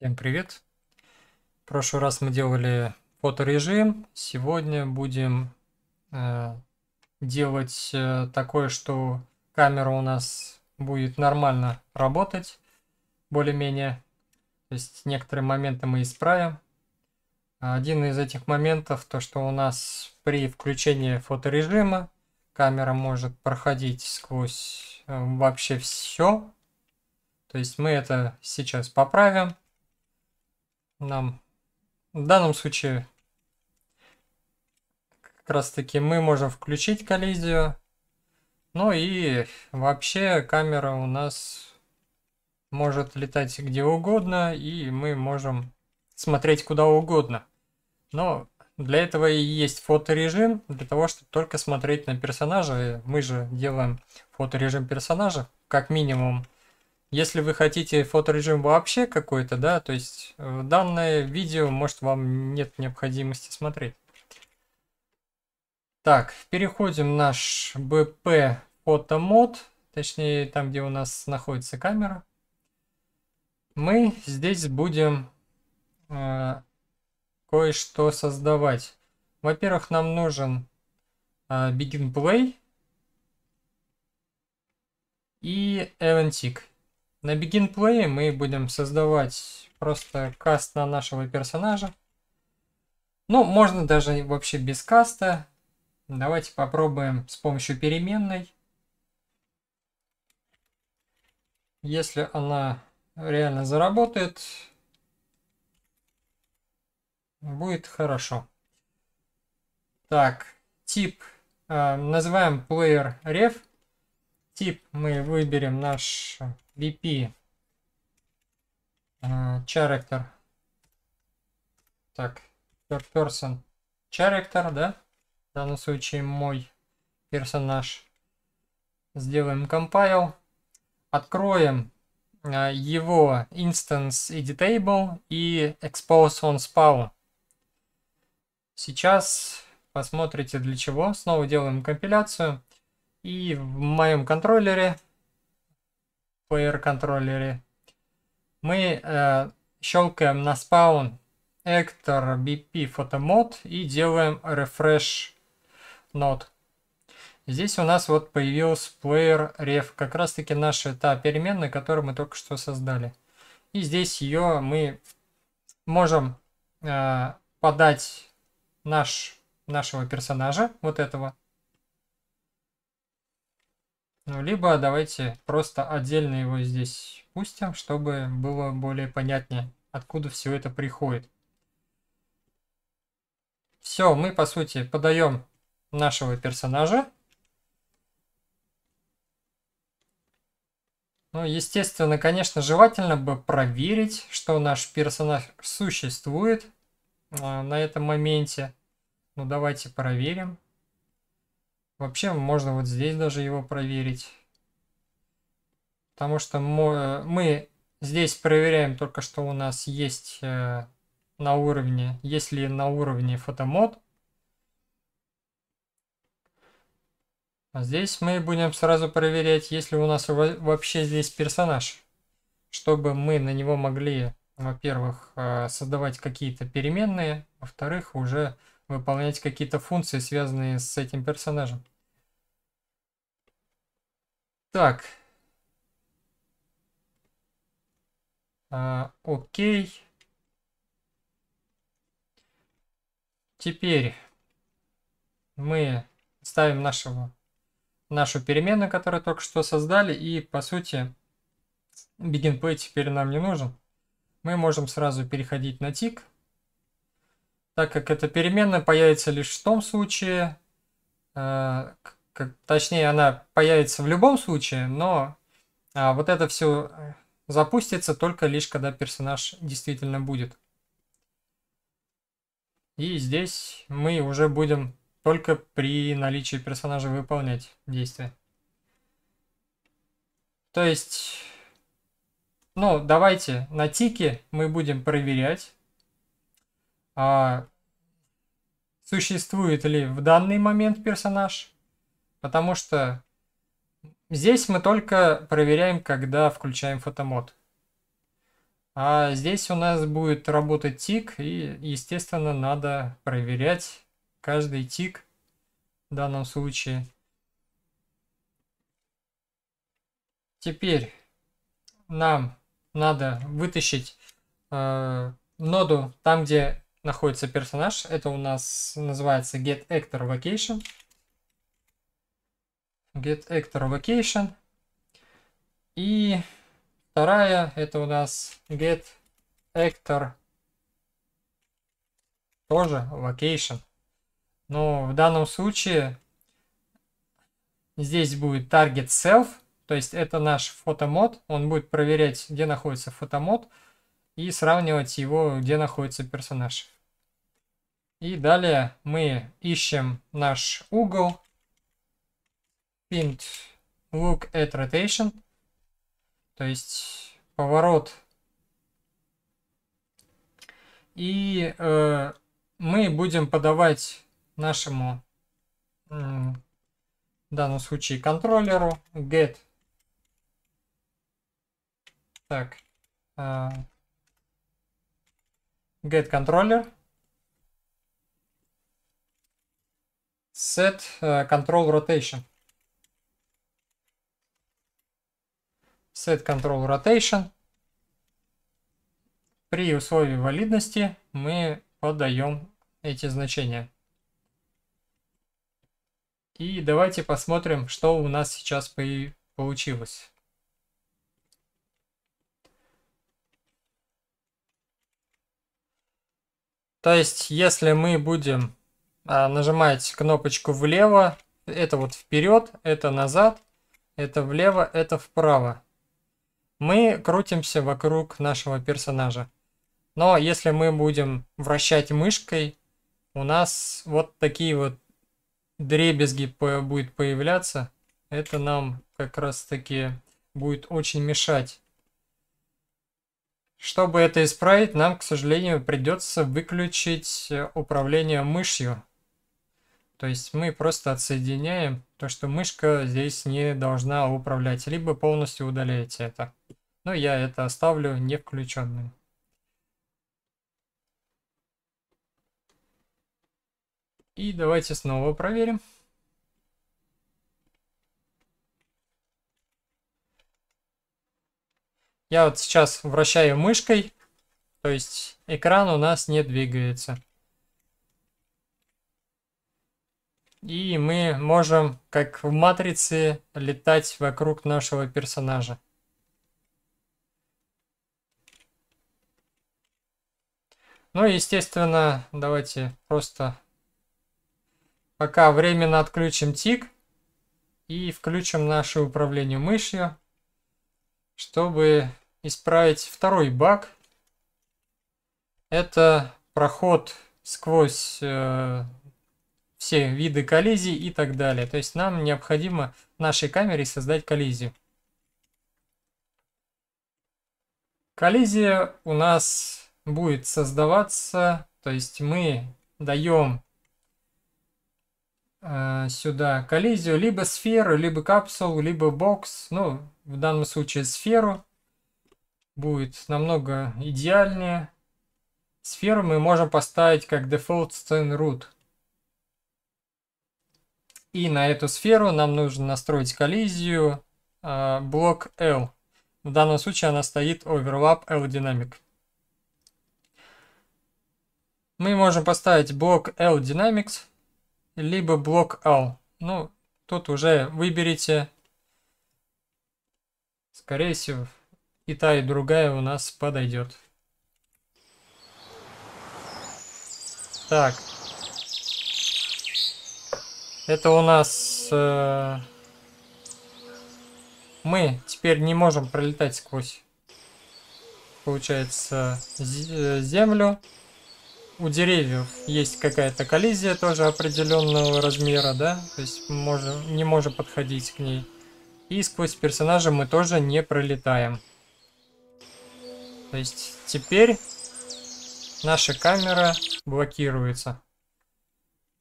Всем привет! В прошлый раз мы делали фоторежим, сегодня будем э, делать э, такое, что камера у нас будет нормально работать, более-менее. То есть некоторые моменты мы исправим. Один из этих моментов, то что у нас при включении фоторежима камера может проходить сквозь э, вообще все. То есть мы это сейчас поправим нам. В данном случае как раз таки мы можем включить коллизию. Ну и вообще камера у нас может летать где угодно, и мы можем смотреть куда угодно. Но для этого и есть фоторежим, для того, чтобы только смотреть на персонажа. Мы же делаем фоторежим персонажа, как минимум если вы хотите фоторежим вообще какой-то, да, то есть э, данное видео, может, вам нет необходимости смотреть. Так, переходим в наш BP фотомод, точнее там, где у нас находится камера. Мы здесь будем э, кое-что создавать. Во-первых, нам нужен э, begin play и eventic. На begin play мы будем создавать просто каст на нашего персонажа. Ну, можно даже вообще без каста. Давайте попробуем с помощью переменной. Если она реально заработает, будет хорошо. Так, тип э, называем player ref. Тип мы выберем наш VP uh, э, Character. Так, per person Character, да? В данном случае мой персонаж. Сделаем compile. Откроем uh, его instance editable и expose on spawn. Сейчас посмотрите для чего. Снова делаем компиляцию. И в моем контроллере, player контроллере, мы э, щелкаем на спаун Actor BP Photomod и делаем refresh node. Здесь у нас вот появился player ref, как раз таки наша та переменная, которую мы только что создали. И здесь ее мы можем э, подать наш, нашего персонажа, вот этого, ну, либо давайте просто отдельно его здесь пустим, чтобы было более понятнее, откуда все это приходит. Все, мы, по сути, подаем нашего персонажа. Ну, естественно, конечно, желательно бы проверить, что наш персонаж существует а, на этом моменте. Ну, давайте проверим. Вообще, можно вот здесь даже его проверить. Потому что мы здесь проверяем только, что у нас есть э, на уровне, если на уровне фотомод. А здесь мы будем сразу проверять, есть ли у нас вообще здесь персонаж. Чтобы мы на него могли, во-первых, э, создавать какие-то переменные, во-вторых, уже выполнять какие-то функции, связанные с этим персонажем. Так. А, окей. Теперь мы ставим нашего, нашу переменную, которую только что создали, и по сути begin play теперь нам не нужен. Мы можем сразу переходить на тик так как эта переменная появится лишь в том случае, э, точнее она появится в любом случае, но а, вот это все э, запустится только лишь когда персонаж действительно будет. И здесь мы уже будем только при наличии персонажа выполнять действия. То есть, ну, давайте на тике мы будем проверять, а, существует ли в данный момент персонаж, потому что здесь мы только проверяем, когда включаем фотомод. А здесь у нас будет работать тик, и, естественно, надо проверять каждый тик в данном случае. Теперь нам надо вытащить э, ноду там, где находится персонаж. Это у нас называется get actor vacation. Get actor vacation. И вторая это у нас get actor тоже vacation. Но в данном случае здесь будет target self, то есть это наш фотомод, он будет проверять, где находится фотомод и сравнивать его, где находится персонаж. И далее мы ищем наш угол. Pint look at rotation. То есть поворот. И э, мы будем подавать нашему, в данном случае, контроллеру get. Так. Э, get контроллер set э, control rotation. Set control rotation. При условии валидности мы подаем эти значения. И давайте посмотрим, что у нас сейчас получилось. То есть, если мы будем а, нажимаете кнопочку влево, это вот вперед, это назад, это влево, это вправо. Мы крутимся вокруг нашего персонажа. Но если мы будем вращать мышкой, у нас вот такие вот дребезги будет появляться. Это нам как раз таки будет очень мешать. Чтобы это исправить, нам, к сожалению, придется выключить управление мышью. То есть мы просто отсоединяем то, что мышка здесь не должна управлять, либо полностью удаляете это. Но я это оставлю не включенным. И давайте снова проверим. Я вот сейчас вращаю мышкой, то есть экран у нас не двигается. И мы можем, как в матрице, летать вокруг нашего персонажа. Ну естественно, давайте просто пока временно отключим тик и включим наше управление мышью, чтобы исправить второй баг. Это проход сквозь э, все виды коллизий и так далее. То есть нам необходимо в нашей камере создать коллизию. Коллизия у нас будет создаваться, то есть мы даем э, сюда коллизию, либо сферу, либо капсулу, либо бокс, ну, в данном случае сферу, будет намного идеальнее. Сферу мы можем поставить как default сцен root, и на эту сферу нам нужно настроить коллизию э, блок L. В данном случае она стоит overlap L Dynamic. Мы можем поставить блок L Dynamics, либо блок L. Ну, тут уже выберите. Скорее всего, и та, и другая у нас подойдет. Так, это у нас... Э, мы теперь не можем пролетать сквозь, получается, э, землю. У деревьев есть какая-то коллизия тоже определенного размера, да? То есть можем, не можем подходить к ней. И сквозь персонажа мы тоже не пролетаем. То есть теперь наша камера блокируется.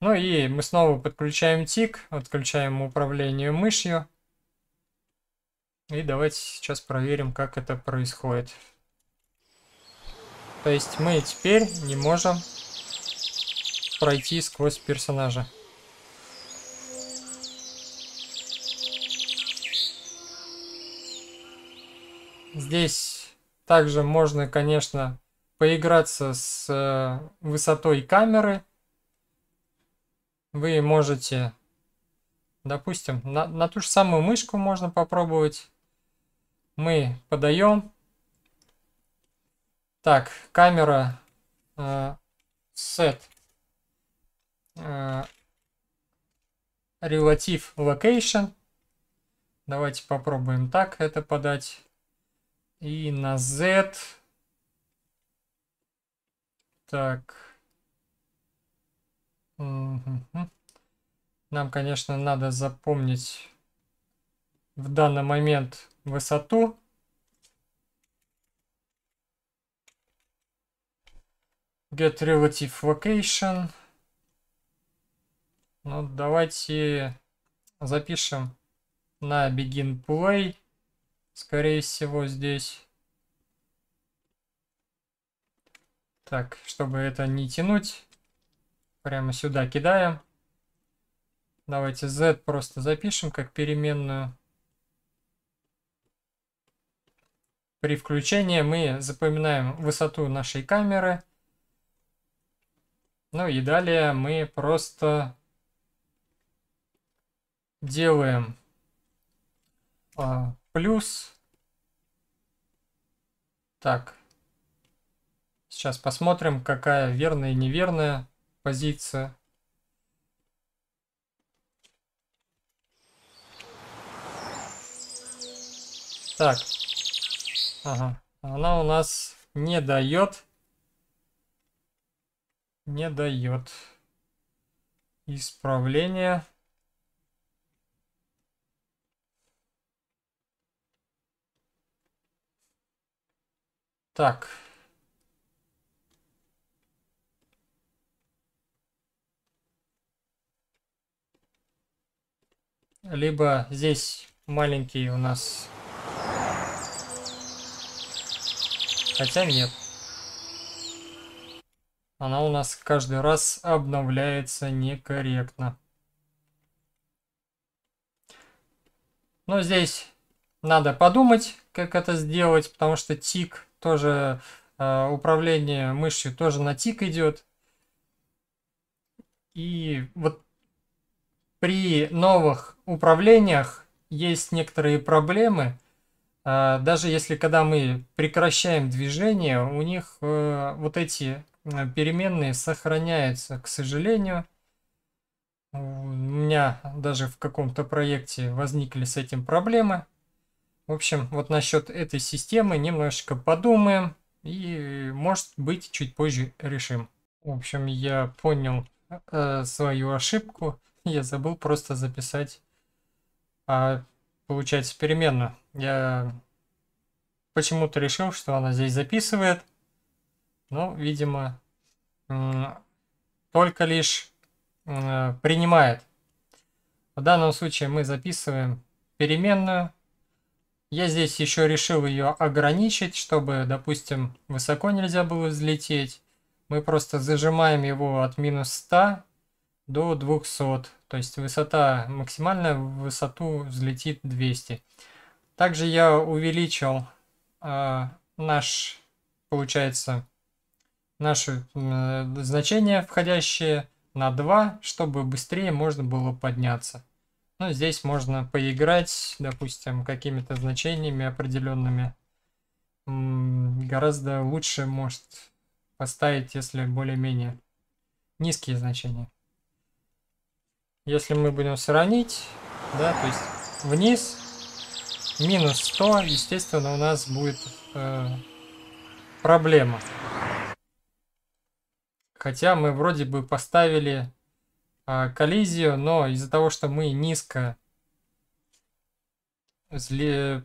Ну и мы снова подключаем тик, отключаем управление мышью. И давайте сейчас проверим, как это происходит. То есть мы теперь не можем пройти сквозь персонажа. Здесь также можно, конечно, поиграться с э, высотой камеры вы можете, допустим, на, на ту же самую мышку можно попробовать. Мы подаем. Так, камера э, set э, relative location. Давайте попробуем так это подать. И на Z. Так. Нам, конечно, надо запомнить в данный момент высоту. Get relative location. Ну, давайте запишем на begin play. Скорее всего, здесь. Так, чтобы это не тянуть. Прямо сюда кидаем. Давайте z просто запишем как переменную. При включении мы запоминаем высоту нашей камеры. Ну и далее мы просто делаем а, плюс. Так, сейчас посмотрим, какая верная и неверная позиция. Так. Ага. Она у нас не дает. Не дает. Исправление. Так. Либо здесь маленький у нас... Хотя нет. Она у нас каждый раз обновляется некорректно. Но здесь надо подумать, как это сделать, потому что тик тоже, э, управление мышью тоже на тик идет. И вот при новых управлениях есть некоторые проблемы. А, даже если когда мы прекращаем движение, у них э, вот эти э, переменные сохраняются, к сожалению. У меня даже в каком-то проекте возникли с этим проблемы. В общем, вот насчет этой системы немножечко подумаем и, может быть, чуть позже решим. В общем, я понял э, свою ошибку. Я забыл просто записать а, получается, переменную. Я почему-то решил, что она здесь записывает. Но, ну, видимо, только лишь принимает. В данном случае мы записываем переменную. Я здесь еще решил ее ограничить, чтобы, допустим, высоко нельзя было взлететь. Мы просто зажимаем его от минус 100 до 200. То есть высота, максимальная высоту взлетит 200. Также я увеличил э, наш, получается, наши э, значения входящие на 2, чтобы быстрее можно было подняться. Ну, здесь можно поиграть, допустим, какими-то значениями определенными. М гораздо лучше может поставить, если более-менее низкие значения. Если мы будем сравнить, да, то есть вниз минус 100, естественно, у нас будет э, проблема. Хотя мы вроде бы поставили э, коллизию, но из-за того, что мы низко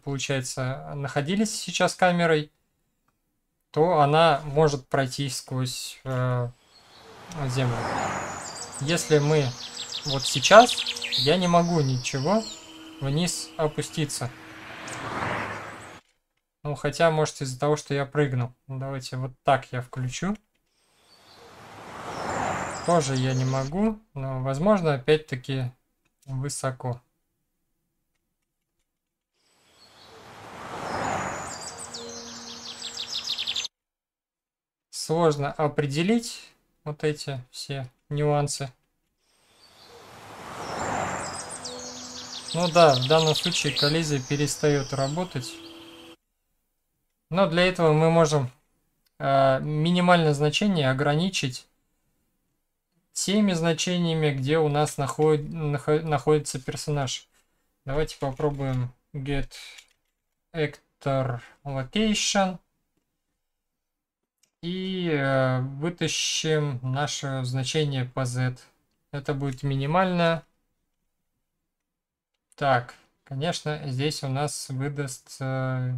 получается, находились сейчас камерой, то она может пройти сквозь э, землю. Если мы вот сейчас я не могу ничего вниз опуститься. Ну, хотя, может, из-за того, что я прыгнул. Давайте вот так я включу. Тоже я не могу, но, возможно, опять-таки высоко. Сложно определить вот эти все нюансы. Ну да, в данном случае коллизия перестает работать. Но для этого мы можем э, минимальное значение ограничить теми значениями, где у нас наход... Наход... находится персонаж. Давайте попробуем get actor location и э, вытащим наше значение по z. Это будет минимальное так, конечно, здесь у нас выдаст э,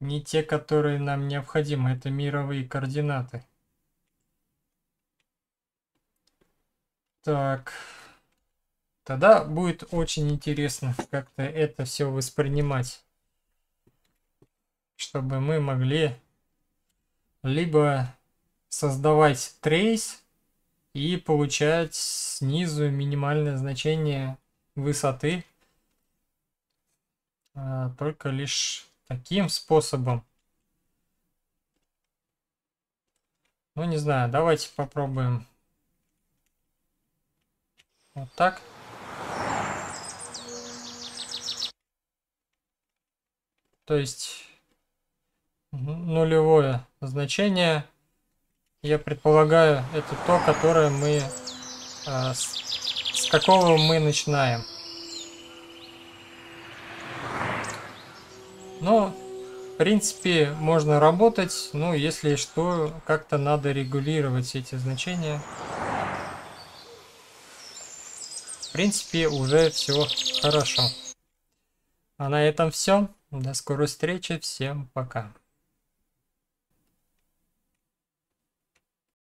не те, которые нам необходимы. Это мировые координаты. Так, тогда будет очень интересно как-то это все воспринимать. Чтобы мы могли либо создавать трейс и получать снизу минимальное значение высоты а, только лишь таким способом. Ну, не знаю, давайте попробуем. Вот так. То есть нулевое значение, я предполагаю, это то, которое мы э, какого мы начинаем? Ну, в принципе, можно работать, но ну, если что, как-то надо регулировать эти значения. В принципе, уже все хорошо. А на этом все. До скорой встречи. Всем пока.